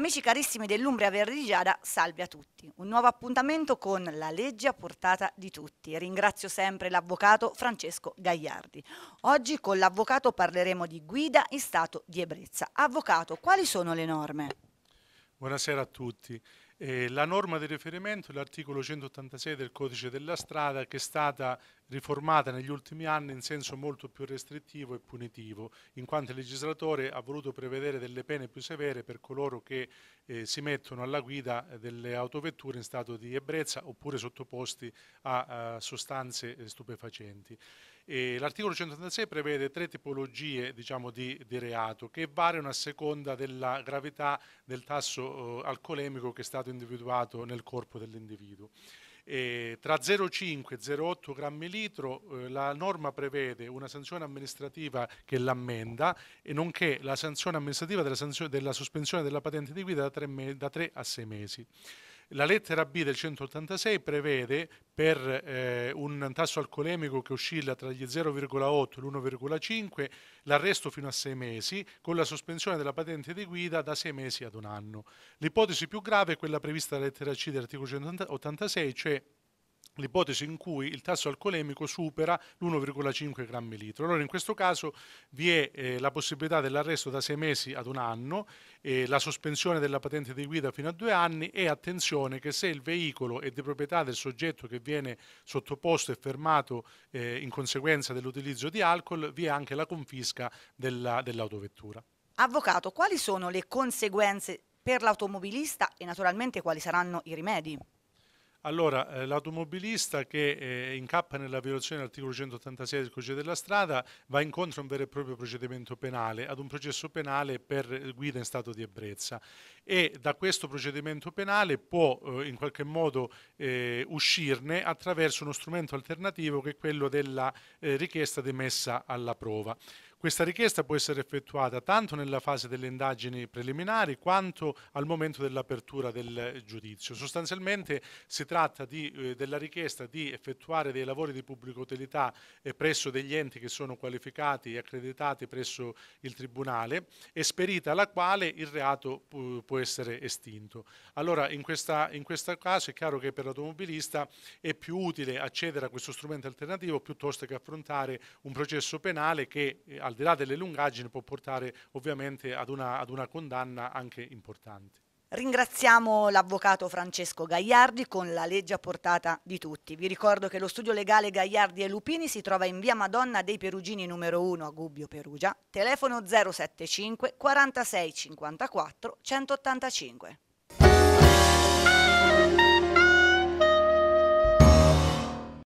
Amici carissimi dell'Umbria Verdigiada, salve a tutti. Un nuovo appuntamento con la legge a portata di tutti. Ringrazio sempre l'avvocato Francesco Gagliardi. Oggi con l'avvocato parleremo di guida in stato di ebbrezza. Avvocato, quali sono le norme? Buonasera a tutti. Eh, la norma di riferimento è l'articolo 186 del codice della strada che è stata riformata negli ultimi anni in senso molto più restrittivo e punitivo, in quanto il legislatore ha voluto prevedere delle pene più severe per coloro che eh, si mettono alla guida delle autovetture in stato di ebbrezza oppure sottoposti a, a sostanze eh, stupefacenti l'articolo 136 prevede tre tipologie diciamo, di, di, reato che variano a seconda della gravità del tasso eh, alcolemico che è stato individuato nel corpo dell'individuo. E tra 0,5 e 0,8 grammi litro eh, la norma prevede una sanzione amministrativa che l'ammenda e nonché la sanzione amministrativa della, sanzione, della sospensione della patente di guida da 3 a 6 mesi. La lettera B del 186 prevede per eh, un tasso alcolemico che oscilla tra gli 0,8 e l'1,5 l'arresto fino a 6 mesi con la sospensione della patente di guida da 6 mesi ad un anno. L'ipotesi più grave è quella prevista dalla lettera C dell'articolo 186, cioè l'ipotesi in cui il tasso alcolemico supera l'1,5 grammi litro. Allora in questo caso vi è eh, la possibilità dell'arresto da sei mesi ad un anno, eh, la sospensione della patente di guida fino a due anni e attenzione che se il veicolo è di proprietà del soggetto che viene sottoposto e fermato eh, in conseguenza dell'utilizzo di alcol, vi è anche la confisca della, dell'autovettura. Avvocato, quali sono le conseguenze per l'automobilista e naturalmente quali saranno i rimedi? Allora, eh, l'automobilista che eh, incappa nella violazione dell'articolo 186 del codice della strada va incontro a un vero e proprio procedimento penale, ad un processo penale per eh, guida in stato di ebbrezza e da questo procedimento penale può eh, in qualche modo eh, uscirne attraverso uno strumento alternativo che è quello della eh, richiesta di messa alla prova. Questa richiesta può essere effettuata tanto nella fase delle indagini preliminari quanto al momento dell'apertura del giudizio. Sostanzialmente si tratta di, eh, della richiesta di effettuare dei lavori di pubblica utilità eh, presso degli enti che sono qualificati e accreditati presso il Tribunale, esperita la quale il reato eh, può essere estinto. Allora in, questa, in questo caso è chiaro che per l'automobilista è più utile accedere a questo strumento alternativo piuttosto che affrontare un processo penale che eh, al di là delle lungaggini, può portare ovviamente ad una, ad una condanna anche importante. Ringraziamo l'avvocato Francesco Gagliardi con la legge a portata di tutti. Vi ricordo che lo studio legale Gagliardi e Lupini si trova in via Madonna dei Perugini numero 1 a Gubbio Perugia, telefono 075 46 54 185.